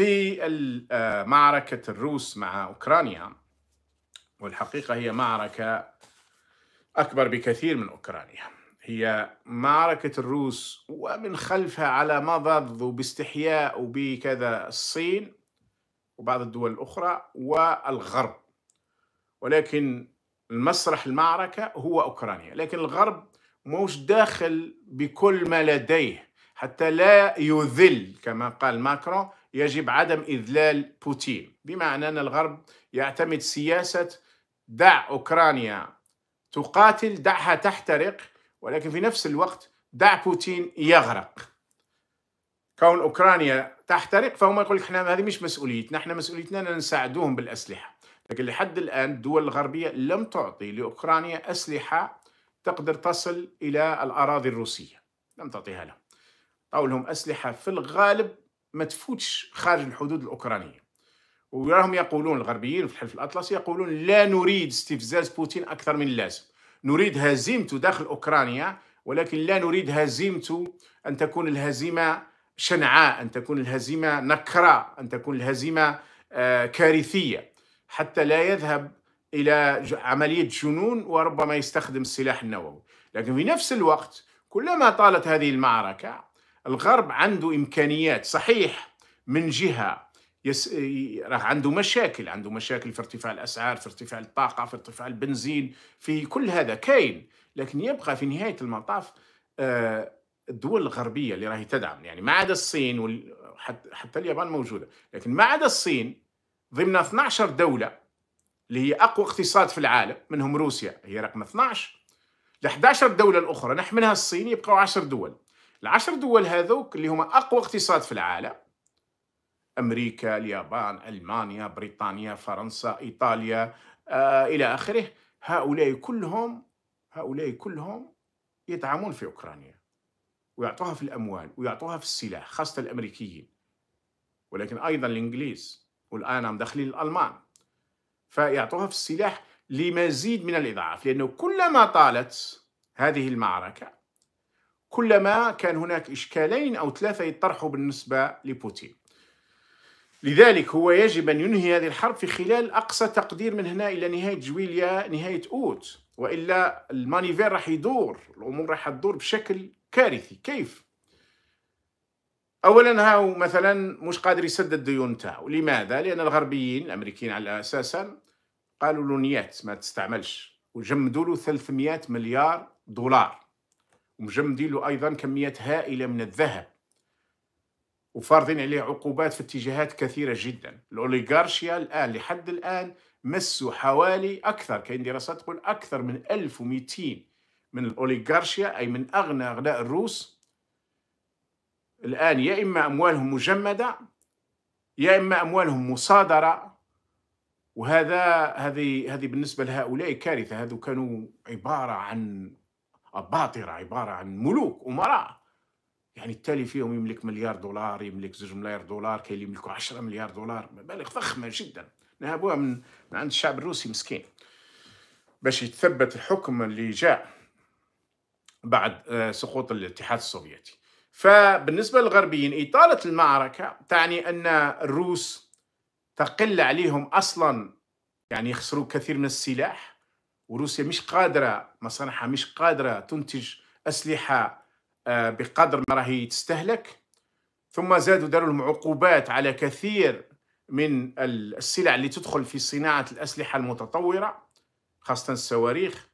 في آه، معركة الروس مع أوكرانيا والحقيقة هي معركة أكبر بكثير من أوكرانيا هي معركة الروس ومن خلفها على مضض وباستحياء وبكذا الصين وبعض الدول الأخرى والغرب ولكن المسرح المعركة هو أوكرانيا لكن الغرب موش داخل بكل ما لديه حتى لا يذل كما قال ماكرون يجب عدم إذلال بوتين بمعنى أن الغرب يعتمد سياسة دع أوكرانيا تقاتل دعها تحترق ولكن في نفس الوقت دع بوتين يغرق كون أوكرانيا تحترق فهم يقول لك احنا هذه مش مسؤوليتنا احنا مسؤوليتنا أن نساعدوهم بالأسلحة لكن لحد الآن الدول الغربية لم تعطي لأوكرانيا أسلحة تقدر تصل إلى الأراضي الروسية لم تعطيها لهم أو لهم أسلحة في الغالب ما تفوتش خارج الحدود الأوكرانية وراهم يقولون الغربيين في الحلف الأطلسي يقولون لا نريد استفزاز بوتين أكثر من اللازم نريد هزيمته داخل أوكرانيا ولكن لا نريد هزيمته أن تكون الهزيمة شنعاء أن تكون الهزيمة نكراء أن تكون الهزيمة آه، كارثية حتى لا يذهب إلى عملية جنون وربما يستخدم السلاح النووي لكن في نفس الوقت كلما طالت هذه المعركة الغرب عنده إمكانيات صحيح من جهة يس... راه عنده مشاكل عنده مشاكل في ارتفاع الأسعار في ارتفاع الطاقة في ارتفاع البنزين في كل هذا كاين لكن يبقى في نهاية المطاف آه، الدول الغربية اللي راهي تدعم يعني ما عدا الصين وال... حتى اليابان موجودة لكن ما عدا الصين ضمن 12 دولة اللي هي أقوى اقتصاد في العالم منهم روسيا هي رقم 12 ل 11 دولة الأخرى نحملها الصين يبقوا 10 دول العشر دول هذوك اللي هما اقوى اقتصاد في العالم امريكا اليابان المانيا بريطانيا فرنسا ايطاليا آه الى اخره هؤلاء كلهم هؤلاء كلهم يدعمون في اوكرانيا ويعطوها في الاموال ويعطوها في السلاح خاصه الامريكيين ولكن ايضا الانجليز والان داخلين الالمان فيعطوها في السلاح لمزيد من الاضعاف لانه كلما طالت هذه المعركه كلما كان هناك إشكالين أو ثلاثة يطرحوا بالنسبة لبوتين لذلك هو يجب أن ينهي هذه الحرب في خلال أقصى تقدير من هنا إلى نهاية جويليا نهاية أوت وإلا المانيفير راح يدور الأمور راح تدور بشكل كارثي كيف؟ اولا هاو مثلا مش قادر يسدد الديون تاعو لماذا لان الغربيين الامريكيين على اساسا قالوا له نيات ما تستعملش وجمدوا له 300 مليار دولار ومجمدين له أيضا كميات هائلة من الذهب وفارضين عليه عقوبات في اتجاهات كثيرة جدا الأوليغارشيا الآن لحد الآن مسوا حوالي أكثر كاين دراسات تقول أكثر من 1200 من الأوليغارشيا أي من أغنى أغناء الروس الآن يا إما أموالهم مجمدة يا إما أموالهم مصادرة وهذا هذه هذه بالنسبة لهؤلاء كارثة هذو كانوا عبارة عن أباطرة عبارة عن ملوك أمراء يعني التالي فيهم يملك مليار دولار يملك زوج مليار دولار كاين اللي يملكوا 10 مليار دولار مبالغ ضخمه جدا نهبوها من, من عند الشعب الروسي مسكين باش يتثبت الحكم اللي جاء بعد آه، سقوط الاتحاد السوفيتي فبالنسبة للغربيين إطالة المعركة تعني أن الروس تقل عليهم أصلا يعني يخسروا كثير من السلاح وروسيا مش قادره مصانعها مش قادره تنتج اسلحه آه، بقدر ما راهي تستهلك ثم زادوا داروا لهم عقوبات على كثير من السلع اللي تدخل في صناعه الاسلحه المتطوره خاصه الصواريخ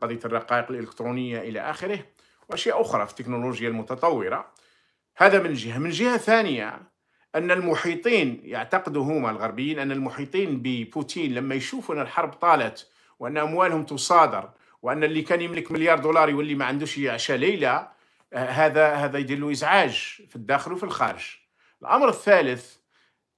قضيه الرقائق الالكترونيه الى اخره واشياء اخرى في التكنولوجيا المتطوره هذا من جهه من جهه ثانيه ان المحيطين يعتقدوا هما الغربيين ان المحيطين ببوتين لما يشوفوا ان الحرب طالت وان اموالهم تصادر وان اللي كان يملك مليار دولار يولي ما عندوش يعشى ليله آه، هذا هذا يدير له ازعاج في الداخل وفي الخارج الامر الثالث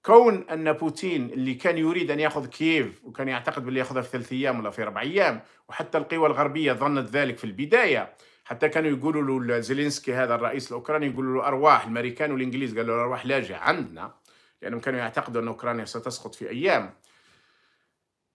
كون ان بوتين اللي كان يريد ان ياخذ كييف وكان يعتقد باللي ياخذها في ثلاث ايام ولا في اربع ايام وحتى القوى الغربيه ظنت ذلك في البدايه حتى كانوا يقولوا له زيلينسكي هذا الرئيس الاوكراني يقولوا له ارواح الامريكان والانجليز قالوا له ارواح لاجئه عندنا لانهم كانوا يعتقدوا ان اوكرانيا ستسقط في ايام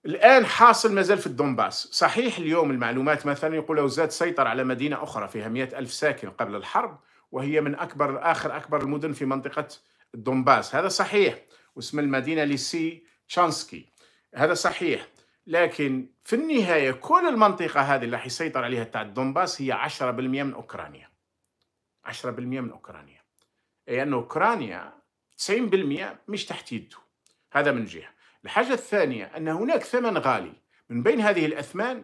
الآن حاصل مازال في الدومباس صحيح اليوم المعلومات مثلا يقول أوزاد سيطر على مدينة أخرى فيها مئة ألف ساكن قبل الحرب وهي من أكبر آخر أكبر المدن في منطقة الدومباس هذا صحيح واسم المدينة ليسي تشانسكي هذا صحيح لكن في النهاية كل المنطقة هذه اللي حيسيطر عليها تاع الدومباس هي 10% من أوكرانيا 10% من أوكرانيا أي أن أوكرانيا 90% مش تحت يده هذا من جهة الحاجة الثانية أن هناك ثمن غالي من بين هذه الأثمان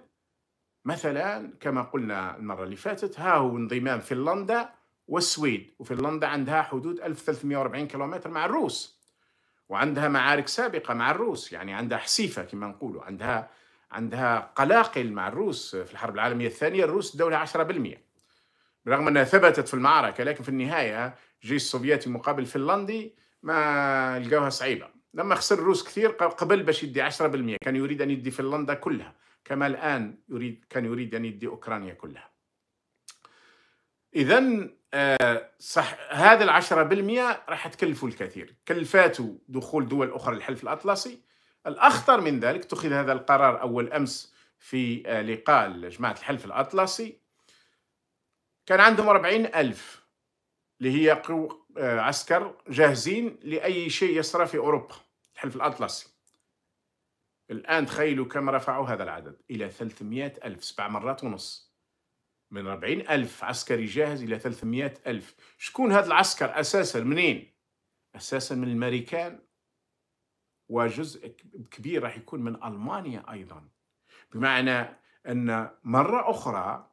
مثلا كما قلنا المرة اللي فاتت ها هو انضمام فنلندا والسويد وفنلندا عندها حدود 1340 كيلومتر مع الروس وعندها معارك سابقة مع الروس يعني عندها حسيفة كما نقولوا عندها عندها قلاقل مع الروس في الحرب العالمية الثانية الروس دولة 10% برغم أنها ثبتت في المعركة لكن في النهاية جيش السوفيتي مقابل فنلندي ما لقاوها صعيبة لما خسر الروس كثير قبل باش يدي 10% كان يريد ان يدي فنلندا كلها كما الان يريد كان يريد ان يدي اوكرانيا كلها اذا آه، صح هذا العشرة بالمية راح تكلفوا الكثير كلفاته دخول دول أخرى للحلف الأطلسي الأخطر من ذلك اتخذ هذا القرار أول أمس في آه، لقاء جماعة الحلف الأطلسي كان عندهم 40 ألف اللي هي آه، عسكر جاهزين لأي شيء يصرى في أوروبا الحلف الأطلسي الآن تخيلوا كم رفعوا هذا العدد إلى 300 ألف سبع مرات ونص من 40 ألف عسكري جاهز إلى 300 ألف شكون هذا العسكر أساسا منين؟ أساسا من الأمريكان وجزء كبير راح يكون من ألمانيا أيضا بمعنى أن مرة أخرى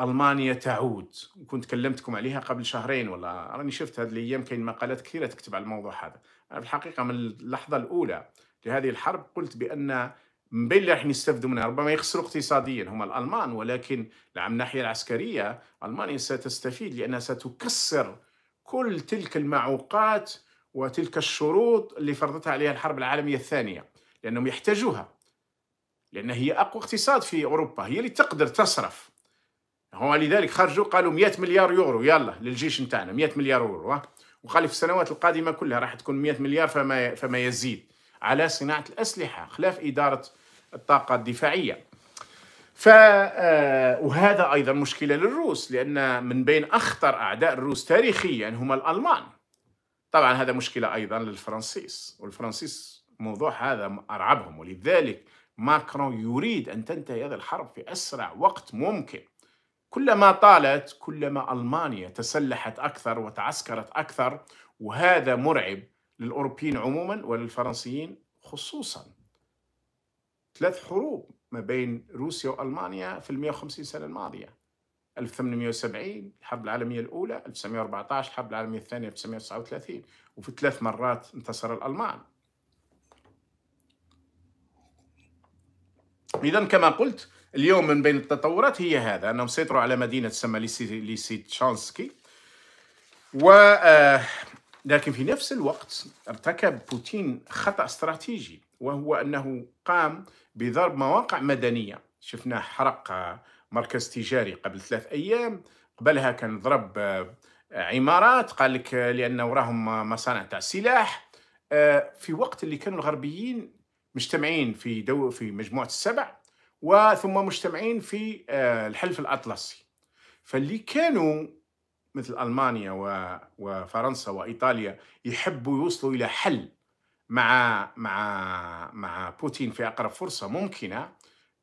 المانيا تعود وكنت كلمتكم عليها قبل شهرين ولا راني شفت هذه الايام كاين مقالات كثيره تكتب على الموضوع هذا انا في الحقيقه من اللحظه الاولى لهذه الحرب قلت بان من بين اللي راح يستفدوا منها ربما يخسروا اقتصاديا هم الالمان ولكن نعم، من الناحيه العسكريه المانيا ستستفيد لانها ستكسر كل تلك المعوقات وتلك الشروط اللي فرضتها عليها الحرب العالميه الثانيه لانهم يحتاجوها لان هي اقوى اقتصاد في اوروبا هي اللي تقدر تصرف هو لذلك خرجوا قالوا 100 مليار يورو يلا للجيش نتاعنا 100 مليار يورو وقال في السنوات القادمه كلها راح تكون 100 مليار فما فما يزيد على صناعه الاسلحه خلاف اداره الطاقه الدفاعيه ف آه، وهذا ايضا مشكله للروس لان من بين اخطر اعداء الروس تاريخيا هم الالمان طبعا هذا مشكله ايضا للفرنسيس والفرنسيس موضوع هذا ارعبهم ولذلك ماكرون يريد ان تنتهي هذه الحرب في اسرع وقت ممكن كلما طالت كلما ألمانيا تسلحت أكثر وتعسكرت أكثر وهذا مرعب للأوروبيين عموما وللفرنسيين خصوصا ثلاث حروب ما بين روسيا وألمانيا في المئة 150 سنة الماضية 1870 الحرب العالمية الأولى 1914 الحرب العالمية الثانية 1939 وفي ثلاث مرات انتصر الألمان إذا كما قلت اليوم من بين التطورات هي هذا أنهم سيطروا على مدينة تسمى ليسيتشانسكي و آه، لكن في نفس الوقت ارتكب بوتين خطأ استراتيجي وهو أنه قام بضرب مواقع مدنية شفنا حرق مركز تجاري قبل ثلاث أيام قبلها كان ضرب آه، عمارات قال لك لأنه راهم مصانع تاع سلاح آه، في وقت اللي كانوا الغربيين مجتمعين في دو في مجموعة السبع وثم مجتمعين في آه، الحلف الأطلسي فاللي كانوا مثل ألمانيا وفرنسا وإيطاليا يحبوا يوصلوا إلى حل مع مع مع بوتين في أقرب فرصة ممكنة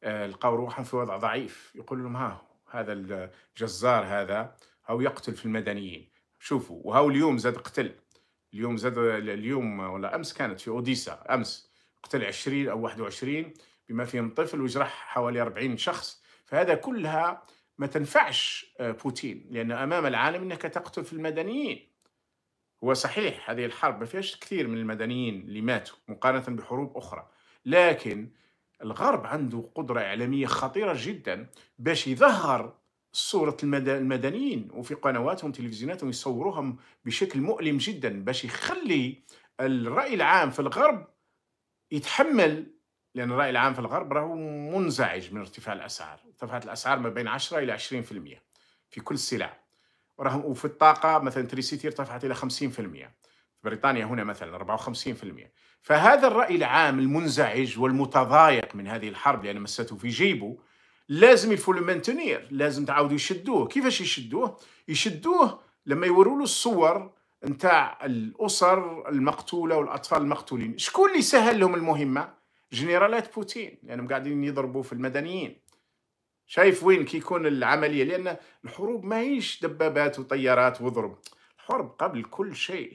آه، لقوا روحهم في وضع ضعيف يقول لهم ها هذا الجزار هذا هو يقتل في المدنيين شوفوا وهو اليوم زاد قتل اليوم زاد اليوم ولا امس كانت في اوديسا امس قتل 20 او 21 بما فيهم طفل وجرح حوالي 40 شخص فهذا كلها ما تنفعش آه، بوتين لأن أمام العالم أنك تقتل في المدنيين هو صحيح هذه الحرب ما فيهاش كثير من المدنيين اللي ماتوا مقارنة بحروب أخرى لكن الغرب عنده قدرة إعلامية خطيرة جدا باش يظهر صورة المدنيين وفي قنواتهم تلفزيوناتهم يصوروهم بشكل مؤلم جدا باش يخلي الرأي العام في الغرب يتحمل لأن الرأي العام في الغرب راهو منزعج من ارتفاع الأسعار ارتفعت الأسعار ما بين 10 إلى 20% في كل السلع وراهم وفي الطاقة مثلا تريسيتي ارتفعت إلى 50% في بريطانيا هنا مثلا 54% فهذا الرأي العام المنزعج والمتضايق من هذه الحرب لأن مسته في جيبه لازم يفولو مانتونير لازم تعاودوا يشدوه كيفاش يشدوه يشدوه لما يوروا له الصور نتاع الاسر المقتوله والاطفال المقتولين شكون اللي سهل لهم المهمه جنرالات بوتين لانهم قاعدين يضربوا في المدنيين شايف وين كيكون العمليه لان الحروب ماهيش دبابات وطيارات وضرب الحرب قبل كل شيء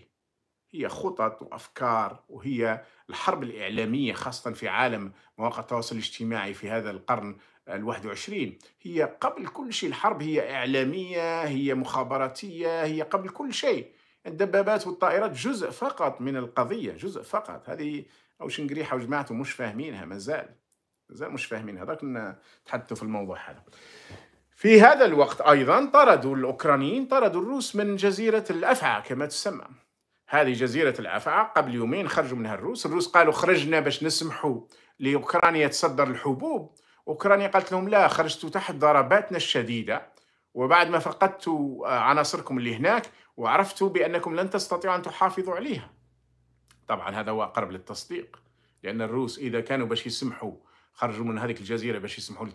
هي خطط وافكار وهي الحرب الاعلاميه خاصه في عالم مواقع التواصل الاجتماعي في هذا القرن الواحد وعشرين هي قبل كل شيء الحرب هي اعلاميه هي مخابراتيه هي قبل كل شيء الدبابات والطائرات جزء فقط من القضيه جزء فقط هذه او شنقريحه وجماعته مش فاهمينها مازال مازال مش فاهمين هذاك تحدثوا في الموضوع هذا في هذا الوقت ايضا طردوا الاوكرانيين طردوا الروس من جزيره الافعى كما تسمى هذه جزيرة الافعى قبل يومين خرجوا منها الروس الروس قالوا خرجنا باش نسمحوا لأوكرانيا تصدر الحبوب أوكرانيا قالت لهم لا خرجتوا تحت ضرباتنا الشديدة وبعد ما فقدتوا عناصركم اللي هناك وعرفتوا بأنكم لن تستطيعوا أن تحافظوا عليها طبعا هذا هو أقرب للتصديق لأن الروس إذا كانوا باش يسمحوا خرجوا من هذيك الجزيرة باش يسمحوا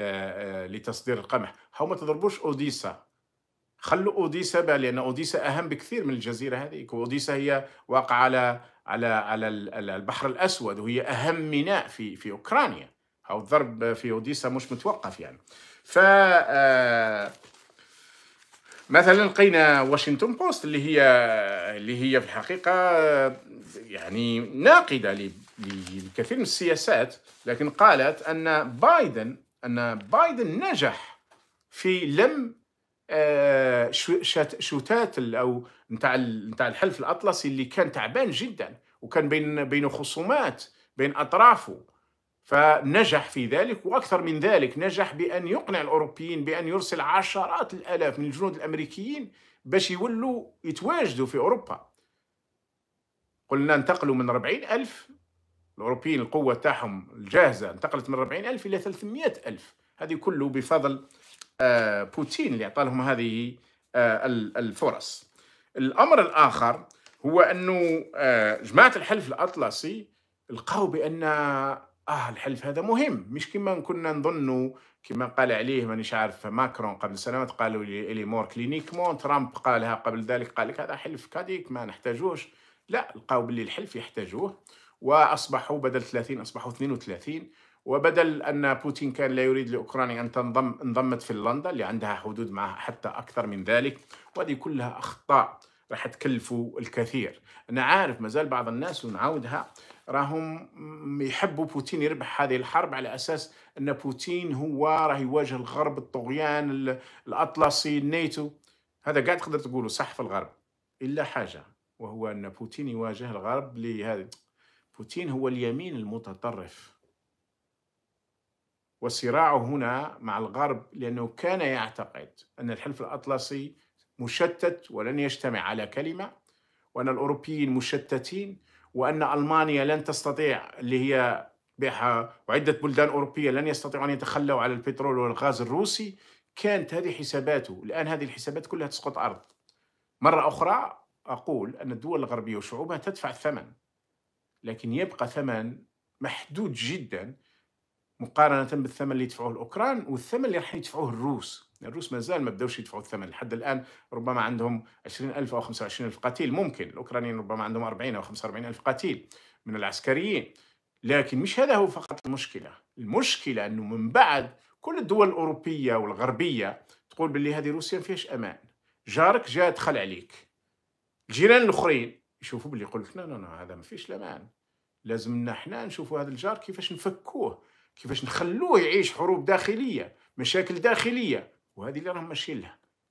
آه، لتصدير القمح هاو ما تضربوش أوديسا خلوا أوديسا لأن أوديسا أهم بكثير من الجزيرة هذيك وأوديسا هي واقعة على على على البحر الأسود وهي أهم ميناء في في أوكرانيا أو الضرب في أوديسا مش متوقف يعني ف آه، مثلا لقينا واشنطن بوست اللي هي اللي هي في الحقيقه يعني ناقده لكثير من السياسات لكن قالت ان بايدن ان بايدن نجح في لم آه، شتات او نتاع نتاع الحلف الاطلسي اللي كان تعبان جدا وكان بين بين خصومات بين اطرافه فنجح في ذلك واكثر من ذلك نجح بان يقنع الاوروبيين بان يرسل عشرات الالاف من الجنود الامريكيين باش يولوا يتواجدوا في اوروبا قلنا انتقلوا من 40 ألف الأوروبيين القوة تاعهم الجاهزة انتقلت من 40 ألف إلى 300 ألف هذه كله بفضل آه، بوتين اللي أعطالهم لهم هذه آه، الفرص الأمر الآخر هو أنه آه، جماعة الحلف الأطلسي لقوا بأن اه الحلف هذا مهم مش كما كنا نظنوا كما قال عليه مانيش عارف ماكرون قبل سنوات قالوا لي مور كلينيكمون ترامب قالها قبل ذلك قال لك هذا حلف كاديك ما نحتاجوش لا لقاو باللي الحلف يحتاجوه واصبحوا بدل 30 اصبحوا 32 وبدل ان بوتين كان لا يريد لاوكرانيا ان تنضم انضمت فنلندا اللي عندها حدود معها حتى اكثر من ذلك وهذه كلها اخطاء راح تكلفوا الكثير انا عارف مازال بعض الناس ونعاودها راهم يحبوا بوتين يربح هذه الحرب على اساس ان بوتين هو راه يواجه الغرب الطغيان الاطلسي الناتو هذا قاعد تقدر تقوله صح في الغرب الا حاجه وهو ان بوتين يواجه الغرب لهذا بوتين هو اليمين المتطرف والصراع هنا مع الغرب لانه كان يعتقد ان الحلف الاطلسي مشتت ولن يجتمع على كلمه وان الاوروبيين مشتتين وان المانيا لن تستطيع اللي هي وعده بلدان اوروبيه لن يستطيعوا ان يتخلوا على البترول والغاز الروسي كانت هذه حساباته الان هذه الحسابات كلها تسقط ارض مره اخرى اقول ان الدول الغربيه وشعوبها تدفع الثمن لكن يبقى ثمن محدود جدا مقارنه بالثمن اللي يدفعوه الاوكران والثمن اللي راح يدفعوه الروس الروس ما زال ما بداوش يدفعوا الثمن لحد الان ربما عندهم 20000 او 25000 قتيل ممكن الاوكرانيين ربما عندهم 40 او 45000 قتيل من العسكريين لكن مش هذا هو فقط المشكله المشكله انه من بعد كل الدول الاوروبيه والغربيه تقول باللي هذه روسيا ما فيهاش امان جارك جاء دخل عليك الجيران الاخرين يشوفوا باللي يقول لك لا لا هذا ما فيش الامان لازمنا احنا نشوفوا هذا الجار كيفاش نفكوه كيفاش نخلوه يعيش حروب داخليه مشاكل داخليه وهذه اللي راهم ماشيين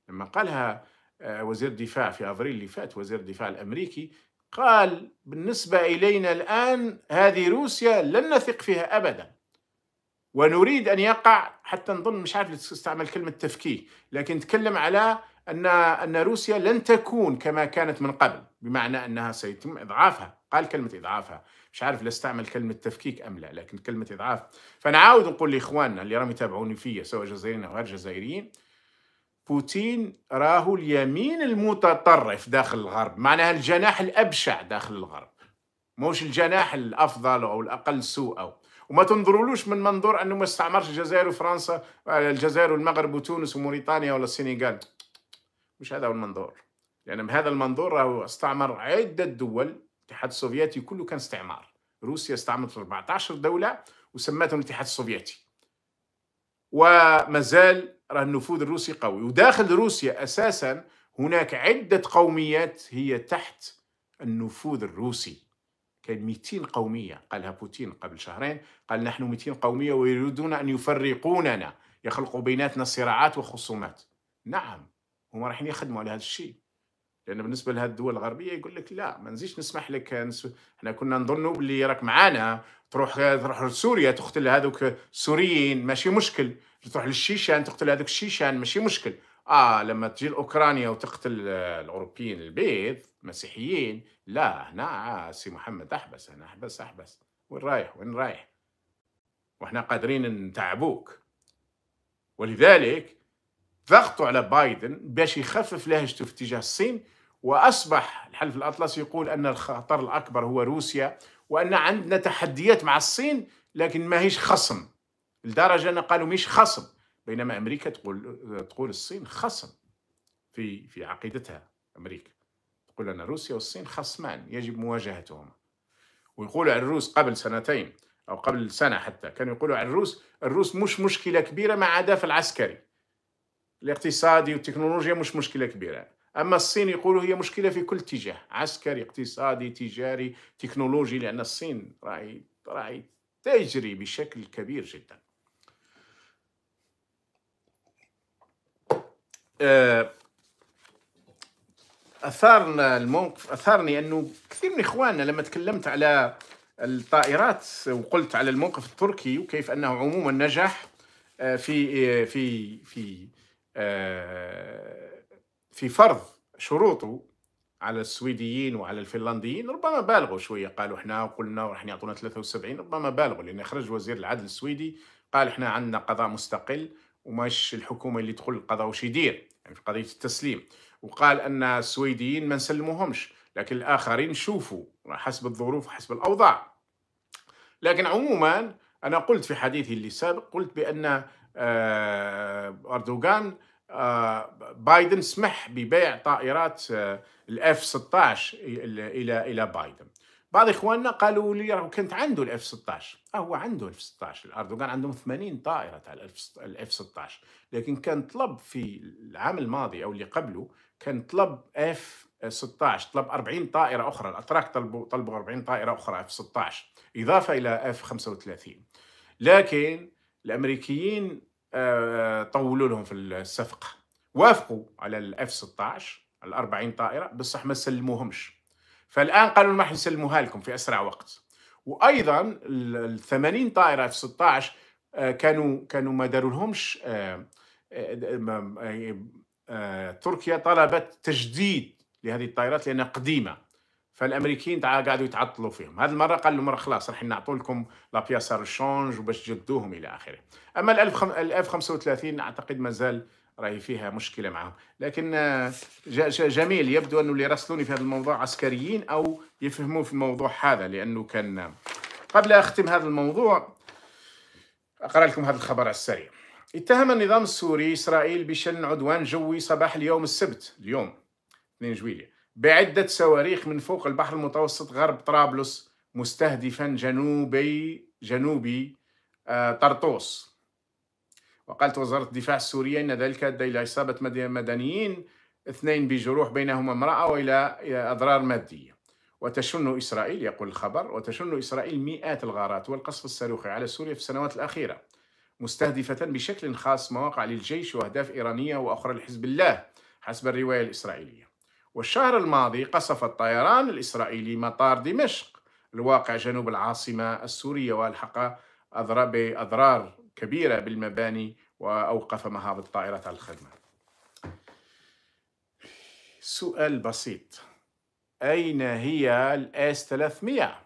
لما قالها آه، وزير الدفاع في افريل اللي فات وزير الدفاع الامريكي قال بالنسبه الينا الان هذه روسيا لن نثق فيها ابدا ونريد ان يقع حتى نظن مش عارف استعمل كلمه تفكيك لكن تكلم على ان ان روسيا لن تكون كما كانت من قبل بمعنى انها سيتم اضعافها قال كلمه اضعافها مش عارف لا استعمل كلمة تفكيك أم لا لكن كلمة إضعاف فأنا عاود نقول لإخواننا اللي راهم يتابعوني فيا سواء جزائريين أو غير جزائريين بوتين راهو اليمين المتطرف داخل الغرب معناها الجناح الأبشع داخل الغرب موش الجناح الأفضل أو الأقل سوء أو. وما تنظرولوش من منظور أنه ما استعمرش الجزائر وفرنسا الجزائر والمغرب وتونس وموريتانيا ولا السنغال مش هذا هو المنظور لأن بهذا المنظور راهو استعمر عدة دول الاتحاد السوفيتي كله كان استعمار روسيا استعملت 14 دولة وسماتهم الاتحاد السوفيتي ومازال راه النفوذ الروسي قوي وداخل روسيا أساسا هناك عدة قوميات هي تحت النفوذ الروسي كان 200 قومية قالها بوتين قبل شهرين قال نحن 200 قومية ويريدون أن يفرقوننا يخلقوا بيناتنا صراعات وخصومات نعم هما رايحين يخدموا على هذا الشيء لان بالنسبه لهذه الدول الغربيه يقول لك لا ما نزيدش نسمح لك احنا كنا نظنوا باللي راك معانا تروح تروح لسوريا تقتل هذوك السوريين ماشي مشكل تروح للشيشان تقتل هذوك الشيشان ماشي مشكل اه لما تجي لاوكرانيا وتقتل الاوروبيين البيض مسيحيين لا هنا آه سي محمد احبس انا احبس احبس وين رايح وين رايح واحنا قادرين نتعبوك ولذلك ضغطوا على بايدن باش يخفف لهجته في اتجاه الصين وأصبح الحلف الأطلسي يقول أن الخطر الأكبر هو روسيا وأن عندنا تحديات مع الصين لكن ما هيش خصم لدرجة أن قالوا مش خصم بينما أمريكا تقول تقول الصين خصم في في عقيدتها أمريكا تقول أن روسيا والصين خصمان يجب مواجهتهما ويقولوا على الروس قبل سنتين أو قبل سنة حتى كانوا يقولوا على الروس الروس مش مشكلة كبيرة ما عدا في العسكري الاقتصادي والتكنولوجيا مش مشكلة كبيرة أما الصين يقولوا هي مشكلة في كل اتجاه عسكري اقتصادي تجاري تكنولوجي لأن الصين راي راي تجري بشكل كبير جدا آه، أثارنا الموقف أثارني أنه كثير من إخواننا لما تكلمت على الطائرات وقلت على الموقف التركي وكيف أنه عموما نجح آه، آه، في في في في فرض شروطه على السويديين وعلى الفنلنديين ربما بالغوا شويه قالوا احنا قلنا راح يعطونا 73 ربما بالغوا لان خرج وزير العدل السويدي قال احنا عندنا قضاء مستقل وماش الحكومه اللي تدخل القضاء وش يدير يعني في قضيه التسليم وقال ان السويديين ما نسلموهمش لكن الاخرين شوفوا حسب الظروف وحسب الاوضاع لكن عموما انا قلت في حديثي اللي سابق قلت بان آه، اردوغان آه، بايدن سمح ببيع طائرات آه، الاف 16 الى الى بايدن بعض اخواننا قالوا لي راه كنت عنده الاف 16 اه هو عنده الاف 16 الاردوغان عندهم 80 طائره تاع الاف 16 لكن كان طلب في العام الماضي او اللي قبله كان طلب اف 16 طلب 40 طائره اخرى الاتراك طلبوا طلبوا 40 طائره اخرى اف 16 اضافه الى اف 35 لكن الامريكيين آه، طولوا لهم في الصفقه وافقوا على الاف 16 على 40 طائره بصح ما سلموهمش فالان قالوا ما حنسلموها لكم في اسرع وقت وايضا ال 80 طائره اف 16 آه، كانوا كانوا ما دارولهمش آه، تركيا طلبت تجديد لهذه الطائرات لانها قديمه فالامريكيين قاعدوا يتعطلوا فيهم هذه المره قال لهم خلاص راح نعطوا لكم لا بياسا رشونج وباش تجدوهم الى اخره اما ال 1035 اعتقد مازال راهي فيها مشكله معهم لكن آه، جميل يبدو انه اللي راسلوني في هذا الموضوع عسكريين او يفهموا في الموضوع هذا لانه كان آه، قبل اختم هذا الموضوع اقرا لكم هذا الخبر على السريع اتهم النظام السوري اسرائيل بشن عدوان جوي صباح اليوم السبت اليوم 2 جويليه بعدة صواريخ من فوق البحر المتوسط غرب طرابلس مستهدفا جنوبي جنوبي آه، طرطوس وقالت وزارة الدفاع السورية إن ذلك أدى إلى إصابة مدنيين اثنين بجروح بينهما امرأة وإلى آه، أضرار مادية وتشن إسرائيل يقول الخبر وتشن إسرائيل مئات الغارات والقصف الصاروخي على سوريا في السنوات الأخيرة مستهدفة بشكل خاص مواقع للجيش وأهداف إيرانية وأخرى لحزب الله حسب الرواية الإسرائيلية والشهر الماضي قصف الطيران الإسرائيلي مطار دمشق الواقع جنوب العاصمة السورية والحق أضرار كبيرة بالمباني وأوقف الطائرات على الخدمة سؤال بسيط أين هي الآس 300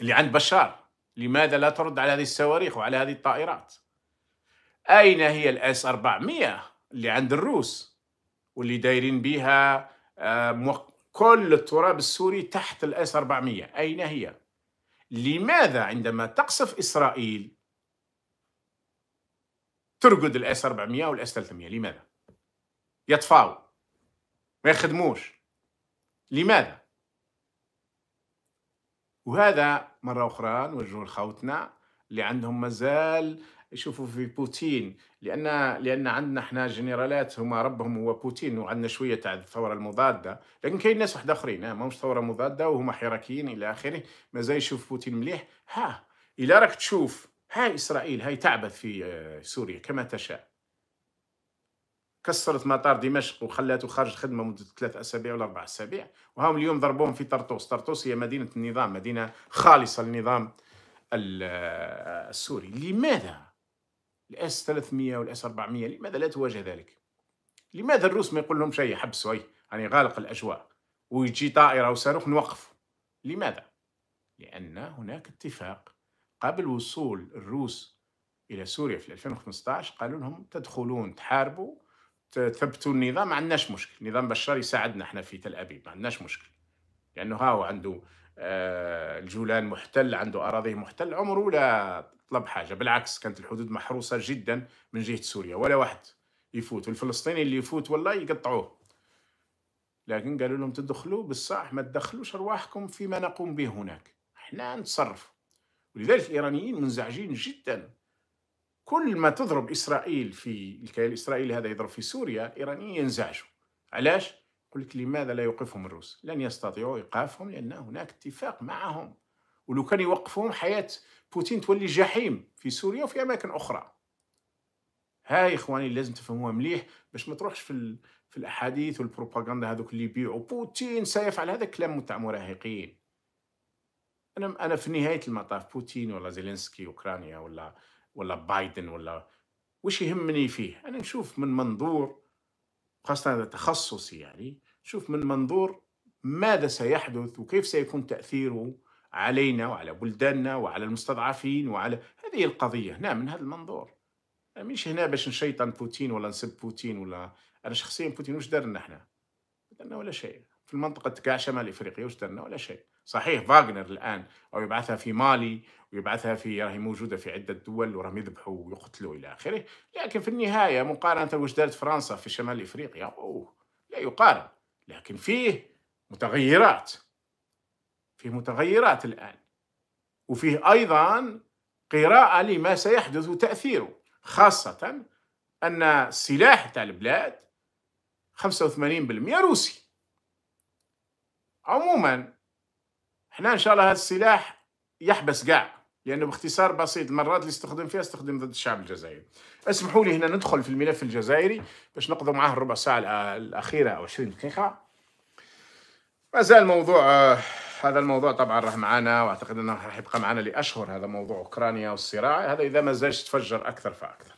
اللي عند بشار لماذا لا ترد على هذه الصواريخ وعلى هذه الطائرات أين هي الآس 400 اللي عند الروس واللي دايرين بها آه، كل التراب السوري تحت الاس 400 اين هي لماذا عندما تقصف اسرائيل ترقد الاس 400 والاس 300 لماذا يطفاو ما يخدموش لماذا وهذا مرة أخرى نوجه لخوتنا اللي عندهم مازال يشوفوا في بوتين لان لان عندنا احنا جنرالات هما ربهم هو بوتين وعندنا شويه تاع الثوره المضاده لكن كاين ناس واحد اخرين ما مش ثوره مضاده وهما حراكيين الى اخره مازال يشوف بوتين مليح ها الى راك تشوف هاي اسرائيل هاي تعبث في آه، سوريا كما تشاء كسرت مطار دمشق وخلاته خارج خدمه مده ثلاث اسابيع ولا اربع اسابيع وهاهم اليوم ضربوهم في طرطوس طرطوس هي مدينه النظام مدينه خالصه للنظام آه، السوري لماذا الاس 300 والاس 400 لماذا لا تواجه ذلك؟ لماذا الروس ما يقول لهم شيء حبسوا اي راني غالق الاجواء ويجي طائره وصاروخ نوقف لماذا؟ لان هناك اتفاق قبل وصول الروس الى سوريا في 2015 قالوا لهم تدخلون تحاربوا تثبتوا النظام ما عندناش مشكل نظام بشار يساعدنا احنا في تل ابيب ما عندناش مشكل لانه هاو عنده آه، الجولان محتل عنده اراضيه محتل عمره لا طلب حاجه بالعكس كانت الحدود محروسه جدا من جهه سوريا ولا واحد يفوت والفلسطيني اللي يفوت والله يقطعوه لكن قالوا لهم تدخلوا بالصح ما تدخلوش ارواحكم فيما نقوم به هناك احنا نتصرف ولذلك الايرانيين منزعجين جدا كل ما تضرب اسرائيل في الكيان الاسرائيلي هذا يضرب في سوريا الايرانيين ينزعجوا علاش يقول لك لماذا لا يوقفهم الروس لن يستطيعوا ايقافهم لان هناك اتفاق معهم ولو كان يوقفوهم حياه بوتين تولي جحيم في سوريا وفي اماكن اخرى هاي اخواني لازم تفهموها مليح باش ما تروحش في في الاحاديث والبروباغندا هذوك اللي يبيعوا بوتين سيفعل هذا كلام متاع مراهقين انا انا في نهايه المطاف بوتين ولا زيلينسكي اوكرانيا ولا ولا بايدن ولا وش يهمني فيه انا نشوف من منظور خاصه هذا تخصصي يعني نشوف من منظور ماذا سيحدث وكيف سيكون تاثيره علينا وعلى بلداننا وعلى المستضعفين وعلى هذه القضية هنا من هذا المنظور مش هنا باش نشيطن بوتين ولا نسب بوتين ولا أنا شخصيا بوتين واش دارنا احنا؟ درنا ولا شيء في المنطقة كاع شمال إفريقيا واش درنا ولا شيء صحيح فاغنر الآن أو يبعثها في مالي ويبعثها في راهي موجودة في عدة دول وراهم يذبحوا ويقتلوا إلى آخره لكن في النهاية مقارنة واش دارت فرنسا في شمال إفريقيا أوه لا يقارن لكن فيه متغيرات في متغيرات الآن وفيه أيضا قراءة لما سيحدث تأثيره خاصة أن السلاح تاع البلاد 85% روسي عموما احنا ان شاء الله هذا السلاح يحبس قاع لانه باختصار بسيط المرات اللي استخدم فيها استخدم ضد الشعب الجزائري اسمحوا لي هنا ندخل في الملف الجزائري باش نقضوا معاه الربع ساعه الاخيره او 20 دقيقه ما زال موضوع آه، هذا الموضوع طبعا راح معنا واعتقد انه راح يبقى معنا لاشهر هذا موضوع اوكرانيا والصراع هذا اذا ما زال يتفجر اكثر فاكثر